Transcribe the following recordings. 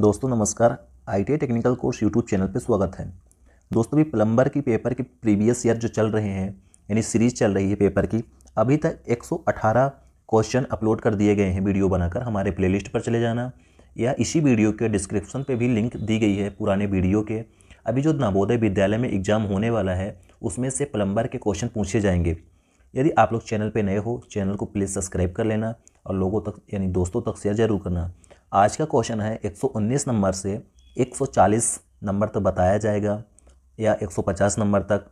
दोस्तों नमस्कार I technical course YouTube channel पर स्वागत है दोस्तों अभी प्लम्बर की पेपर के प्रीवियस ईयर जो चल रहे हैं यानी सीरीज चल रही है पेपर की अभी तक 118 क्वेश्चन अपलोड कर दिए गए हैं वीडियो बनाकर हमारे प्लेलिस्ट पर चले जाना या इसी वीडियो के डिस्क्रिप्शन पे भी लिंक दी गई है पुराने वीडियो के अभी जो नवोदय विद्यालय में एग्ज़ाम होने वाला है उसमें से प्लम्बर के क्वेश्चन पूछे जाएंगे यदि आप लोग चैनल पर नए हो चैनल को प्लीज़ सब्सक्राइब कर लेना और लोगों तक यानी दोस्तों तक शेयर जरूर करना आज का क्वेश्चन है 119 नंबर से 140 नंबर तक तो बताया जाएगा या 150 नंबर तक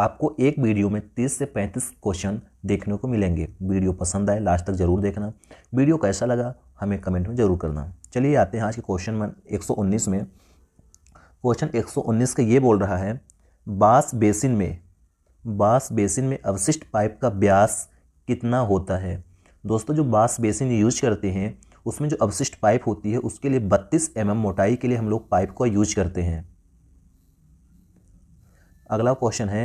आपको एक वीडियो में 30 से 35 क्वेश्चन देखने को मिलेंगे वीडियो पसंद आए लास्ट तक ज़रूर देखना वीडियो कैसा लगा हमें कमेंट में ज़रूर करना चलिए आते हैं आज के क्वेश्चन एक में क्वेश्चन 119 का ये बोल रहा है बास बेसिन में बास बेसिन में अवशिष्ट पाइप का ब्यास कितना होता है दोस्तों जो बास बेसिन यूज करते हैं उसमें जो अवशिष्ट पाइप होती है उसके लिए बत्तीस एम mm मोटाई के लिए हम लोग पाइप का यूज करते हैं अगला क्वेश्चन है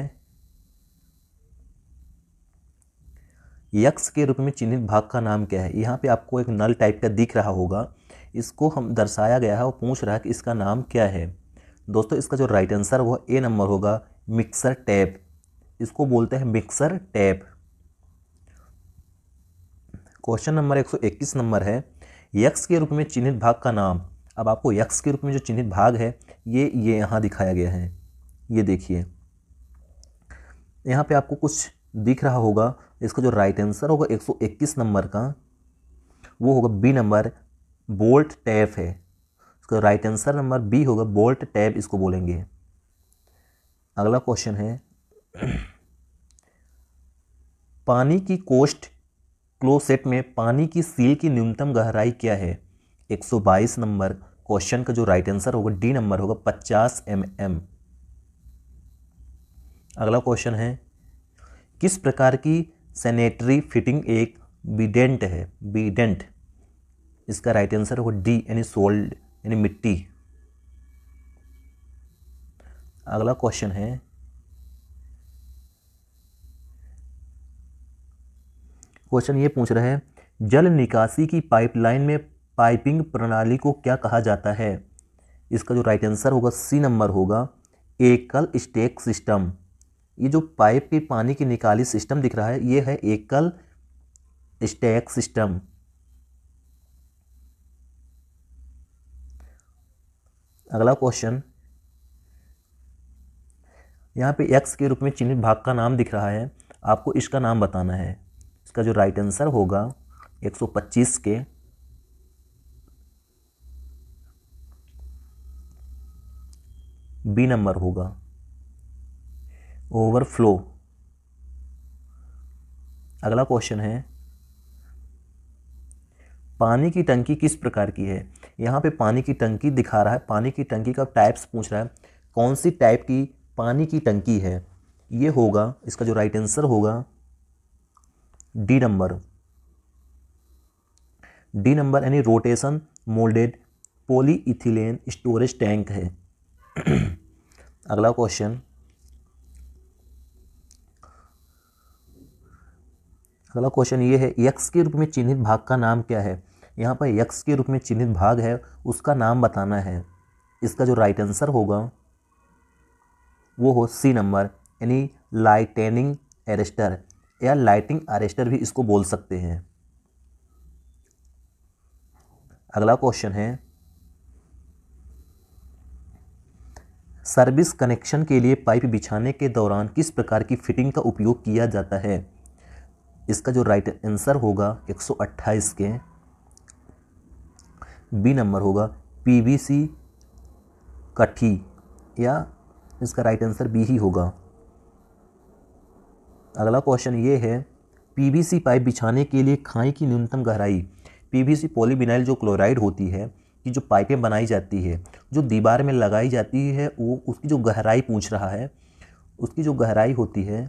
यक्स के रूप में चिन्हित भाग का नाम क्या है यहाँ पे आपको एक नल टाइप का दिख रहा होगा इसको हम दर्शाया गया है और पूछ रहा है कि इसका नाम क्या है दोस्तों इसका जो राइट आंसर वह ए नंबर होगा मिक्सर टैप इसको बोलते हैं mixer tap question number 121 number है यक्स के रूप में चिन्हित भाग का नाम अब आपको यक्ष के रूप में जो चिन्हित भाग है ये ये यहाँ दिखाया गया है ये देखिए यहाँ पे आपको कुछ दिख रहा होगा इसका जो राइट आंसर होगा 121 नंबर का वो होगा बी नंबर बोल्ट टैप है इसका राइट आंसर नंबर बी होगा बोल्ट टैप इसको बोलेंगे अगला क्वेश्चन है पानी की कोष्ट क्लोसेट में पानी की सील की न्यूनतम गहराई क्या है 122 नंबर क्वेश्चन का जो राइट आंसर होगा डी नंबर होगा 50 एम mm. अगला क्वेश्चन है किस प्रकार की सेनेटरी फिटिंग एक बीडेंट है बीडेंट इसका राइट आंसर होगा डी यानी सोल्ड यानी मिट्टी अगला क्वेश्चन है क्वेश्चन ये पूछ रहे हैं जल निकासी की पाइपलाइन में पाइपिंग प्रणाली को क्या कहा जाता है इसका जो राइट आंसर होगा सी नंबर होगा एकल स्टेक सिस्टम ये जो पाइप के पानी की निकाली सिस्टम दिख रहा है ये है एकल स्टैक सिस्टम अगला क्वेश्चन यहाँ पे एक्स के रूप में चिन्हित भाग का नाम दिख रहा है आपको इसका नाम बताना है इसका जो राइट आंसर होगा 125 के बी नंबर होगा ओवरफ्लो अगला क्वेश्चन है पानी की टंकी किस प्रकार की है यहाँ पे पानी की टंकी दिखा रहा है पानी की टंकी का टाइप्स पूछ रहा है कौन सी टाइप की पानी की टंकी है ये होगा इसका जो राइट आंसर होगा डी नंबर डी नंबर यानी rotation moulded polyethylene storage tank है अगला क्वेश्चन अगला क्वेश्चन ये है यक्स के रूप में चिन्हित भाग का नाम क्या है यहाँ पर यक्स के रूप में चिन्हित भाग है उसका नाम बताना है इसका जो राइट आंसर होगा वो हो सी नंबर यानी लाइटेनिंग एरेस्टर या लाइटिंग अरेस्टर भी इसको बोल सकते हैं अगला क्वेश्चन है सर्विस कनेक्शन के लिए पाइप बिछाने के दौरान किस प्रकार की फिटिंग का उपयोग किया जाता है इसका जो राइट आंसर होगा 128 के बी नंबर होगा पीवीसी कठी या इसका राइट आंसर बी ही होगा अगला क्वेश्चन ये है पीवीसी पाइप बिछाने के लिए खाई की न्यूनतम गहराई पीवीसी पॉलीबिनाइल जो क्लोराइड होती है कि जो पाइपें बनाई जाती है जो दीवार में लगाई जाती है वो उसकी जो गहराई पूछ रहा है उसकी जो गहराई होती है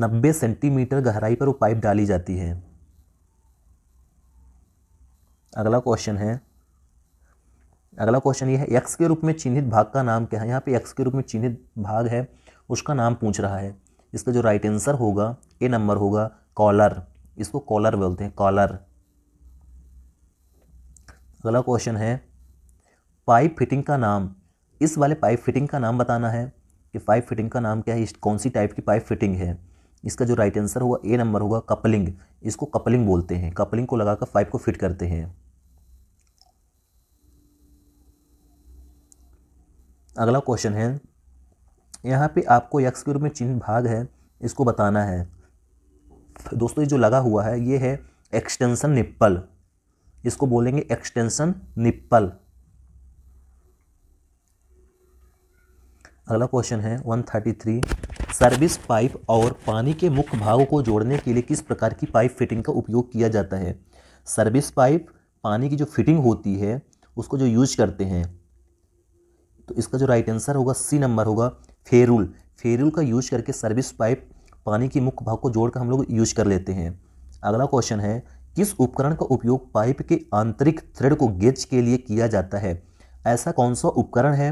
नब्बे सेंटीमीटर गहराई पर वो पाइप डाली जाती है अगला क्वेश्चन है अगला क्वेश्चन ये है एक्स के रूप में चिन्हित भाग का नाम क्या है यहाँ पे एक्स के रूप में चिन्हित भाग है उसका नाम पूछ रहा है इसका जो राइट आंसर होगा ए नंबर होगा कॉलर इसको कॉलर बोलते हैं कॉलर अगला क्वेश्चन है पाइप फिटिंग का नाम इस वाले पाइप फिटिंग का नाम बताना है कि पाइप फिटिंग का नाम क्या है कौन सी टाइप की पाइप फिटिंग है इसका जो राइट आंसर होगा ए नंबर होगा कपलिंग इसको कपलिंग बोलते हैं कपलिंग को लगाकर पाइप को फिट करते हैं अगला क्वेश्चन है यहाँ पे आपको यक्स के रूप में चिन्ह भाग है इसको बताना है दोस्तों ये जो लगा हुआ है ये है एक्सटेंशन निप्पल इसको बोलेंगे एक्सटेंशन निप्पल अगला क्वेश्चन है 133 सर्विस पाइप और पानी के मुख्य भागों को जोड़ने के लिए किस प्रकार की पाइप फिटिंग का उपयोग किया जाता है सर्विस पाइप पानी की जो फिटिंग होती है उसको जो यूज करते हैं तो इसका जो राइट आंसर होगा सी नंबर होगा फेरुल फेरुल का यूज करके सर्विस पाइप पानी की मुख्य भाग को जोड़कर हम लोग यूज कर लेते हैं अगला क्वेश्चन है किस उपकरण का उपयोग पाइप के आंतरिक थ्रेड को गेज के लिए किया जाता है ऐसा कौन सा उपकरण है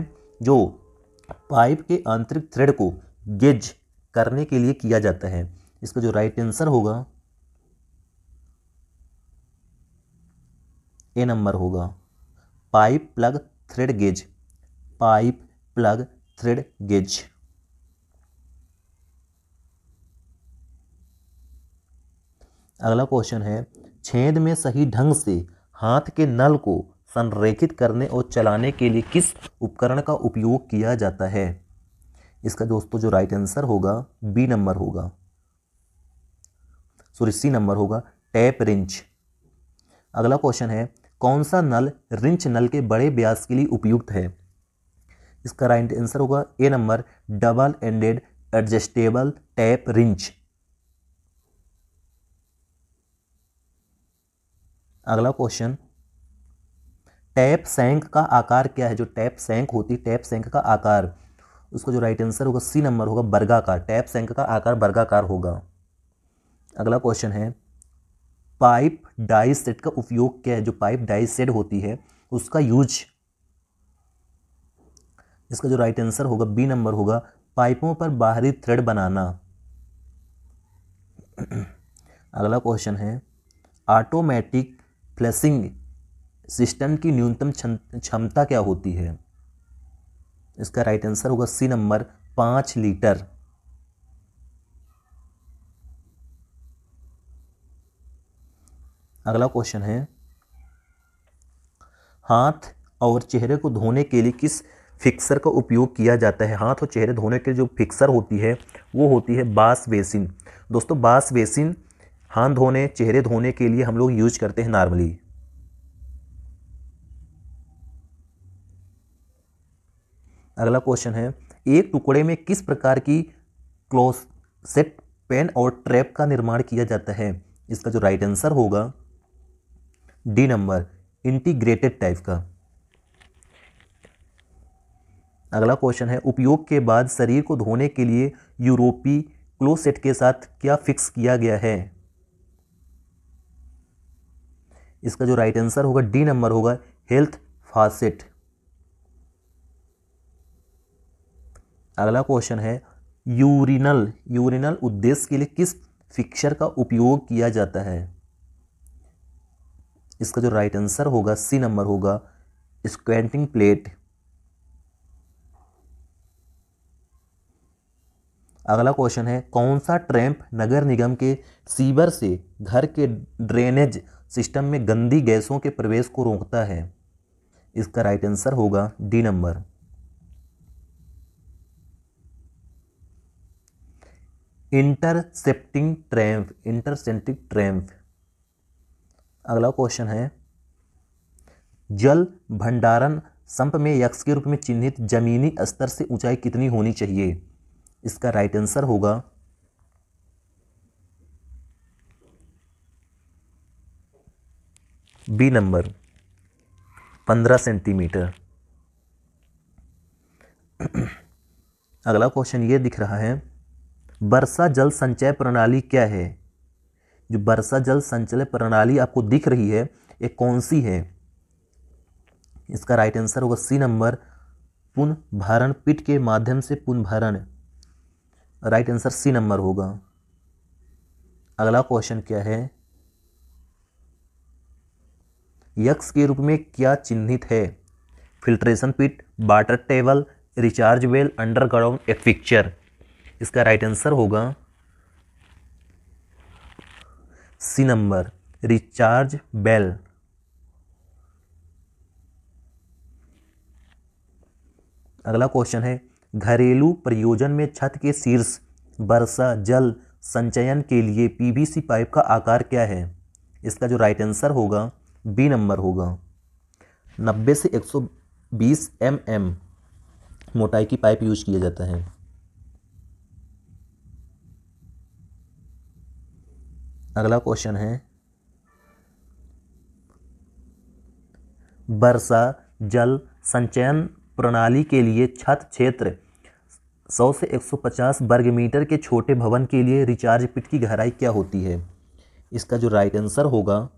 जो पाइप के आंतरिक थ्रेड को गेज करने के लिए किया जाता है इसका जो राइट आंसर होगा ए नंबर होगा pipe plug thread gauge pipe plug thread gauge अगला क्वेश्चन है छेद में सही ढंग से हाथ के नल को संरेखित करने और चलाने के लिए किस उपकरण का उपयोग किया जाता है इसका दोस्तों जो राइट आंसर होगा बी नंबर होगा सॉरी सी नंबर होगा टैप रिंच अगला क्वेश्चन है कौन सा नल रिंच नल के बड़े ब्यास के लिए उपयुक्त है इसका राइट आंसर होगा A number double ended adjustable tap wrench अगला क्वेश्चन टैप सैंक का आकार क्या है जो टैप सैंक होती टैप सैंक का आकार उसका जो राइट आंसर होगा सी नंबर होगा बर्गाकार टैप सैंक का आकार बर्गाकार होगा अगला क्वेश्चन है पाइप डाई सेट का उपयोग क्या है जो पाइप डाई सेट होती है उसका यूज इसका जो राइट आंसर होगा बी नंबर होगा पाइपों पर बाहरी थ्रेड बनाना अगला क्वेश्चन है ऑटोमेटिक फ्लैशिंग सिस्टम की न्यूनतम क्षमता क्या होती है इसका राइट आंसर होगा सी नंबर पाँच लीटर अगला क्वेश्चन है हाथ और चेहरे को धोने के लिए किस फिक्सर का उपयोग किया जाता है हाथ और चेहरे धोने के जो फिक्सर होती है वो होती है बास बेसिन दोस्तों बास बेसिन हाथ धोने चेहरे धोने के लिए हम लोग यूज करते हैं नॉर्मली अगला क्वेश्चन है एक टुकड़े में किस प्रकार की क्लोज सेट पेन और ट्रैप का निर्माण किया जाता है इसका जो राइट आंसर होगा डी नंबर इंटीग्रेटेड टाइप का अगला क्वेश्चन है उपयोग के बाद शरीर को धोने के लिए यूरोपी क्लोसेट के साथ क्या फिक्स किया गया है इसका जो राइट आंसर होगा डी नंबर होगा हेल्थ फासेट अगला क्वेश्चन है यूरिनल यूरिनल उद्देश्य के लिए किस फिक्सर का उपयोग किया जाता है इसका जो राइट आंसर होगा सी नंबर होगा स्क्वेंटिंग प्लेट अगला क्वेश्चन है कौन सा ट्रैम्प नगर निगम के सीवर से घर के ड्रेनेज सिस्टम में गंदी गैसों के प्रवेश को रोकता है इसका राइट आंसर होगा D number intercepting trap intercepting trap अगला क्वेश्चन है जल भंडारण संप में यक्ष के रूप में चिन्हित जमीनी स्तर से ऊंचाई कितनी होनी चाहिए इसका राइट आंसर होगा बी नंबर पंद्रह सेंटीमीटर अगला क्वेश्चन ये दिख रहा है वर्षा जल संचय प्रणाली क्या है जो वर्षा जल संचय प्रणाली आपको दिख रही है ये कौन सी है इसका राइट आंसर होगा सी नंबर पुनः भारण पिट के माध्यम से पुनः भरण राइट आंसर सी नंबर होगा अगला क्वेश्चन क्या है यक्स के रूप में क्या चिन्हित है filtration pit water table recharge well underground aquifer इसका राइट आंसर होगा सी नंबर रिचार्ज बेल अगला क्वेश्चन है घरेलू प्रयोजन में छत के शीर्ष वर्षा जल संचयन के लिए पीवीसी पाइप का आकार क्या है इसका जो राइट आंसर होगा बी नंबर होगा 90 से 120 mm मोटाई की पाइप यूज किया जाता है अगला क्वेश्चन है वर्षा जल संचयन प्रणाली के लिए छत क्षेत्र 100 से 150 वर्ग मीटर के छोटे भवन के लिए रिचार्ज पिट की गहराई क्या होती है इसका जो राइट आंसर होगा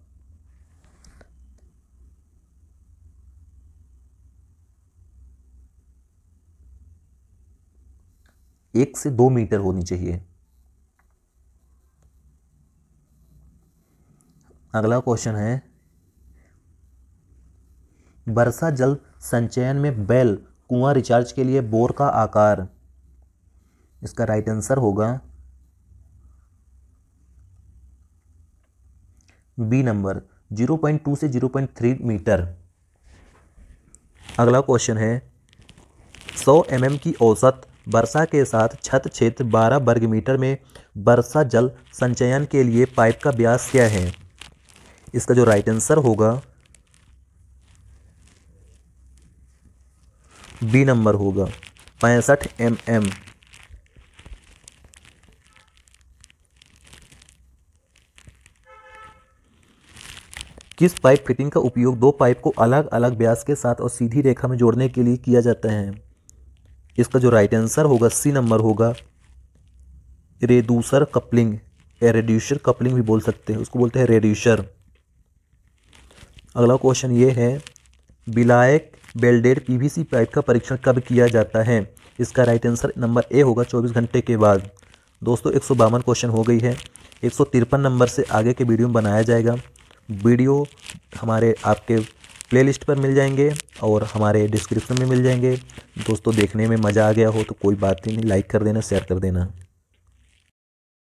एक से दो मीटर होनी चाहिए अगला क्वेश्चन है वर्षा जल संचयन में बैल कुआं रिचार्ज के लिए बोर का आकार इसका राइट आंसर होगा बी नंबर 0.2 से 0.3 मीटर अगला क्वेश्चन है 100 mm की औसत वर्षा के साथ छत क्षेत्र 12 वर्ग मीटर में वर्षा जल संचयन के लिए पाइप का ब्यास क्या है इसका जो राइट आंसर होगा बी नंबर होगा पैंसठ एम एम किस पाइप फिटिंग का उपयोग दो पाइप को अलग अलग ब्यास के साथ और सीधी रेखा में जोड़ने के लिए किया जाता है इसका जो राइट आंसर होगा सी नंबर होगा रेड्यूसर कपलिंग या रेड्यूशर कपलिंग भी बोल सकते हैं उसको बोलते हैं रेड्यूशर अगला क्वेश्चन ये है बिलायक बेल्डेड पीवीसी पाइप का परीक्षण कब किया जाता है इसका राइट आंसर नंबर ए होगा 24 घंटे के बाद दोस्तों एक क्वेश्चन हो गई है एक नंबर से आगे के वीडियो में बनाया जाएगा वीडियो हमारे आपके प्लेलिस्ट पर मिल जाएंगे और हमारे डिस्क्रिप्शन में मिल जाएंगे दोस्तों देखने में मज़ा आ गया हो तो कोई बात ही नहीं लाइक कर देना शेयर कर देना